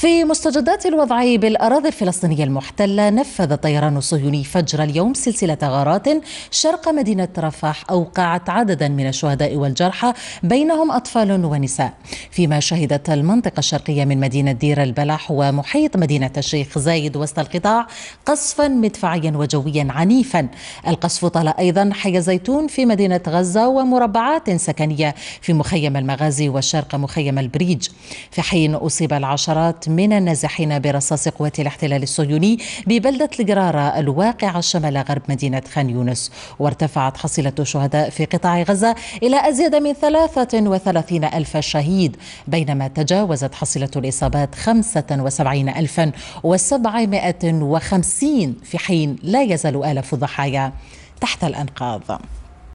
في مستجدات الوضع بالأراضي الفلسطينية المحتلة نفذ الطيران الصهيوني فجر اليوم سلسلة غارات شرق مدينة رفح أوقعت عددا من الشهداء والجرحى بينهم أطفال ونساء فيما شهدت المنطقة الشرقية من مدينة دير البلح ومحيط مدينة الشيخ زايد وسط القطاع قصفا مدفعيا وجويا عنيفا القصف طال أيضا حي زيتون في مدينة غزة ومربعات سكنية في مخيم المغازي وشرق مخيم البريج في حين أصيب العشرات من النازحين برصاص قوات الاحتلال الصهيوني ببلدة الجرارة الواقعة شمال غرب مدينة خان يونس وارتفعت حصيلة الشهداء في قطاع غزة إلى أزيد من 33 ألف شهيد بينما تجاوزت حصيلة الإصابات 75 ألفا و750 في حين لا يزال آلاف الضحايا تحت الأنقاض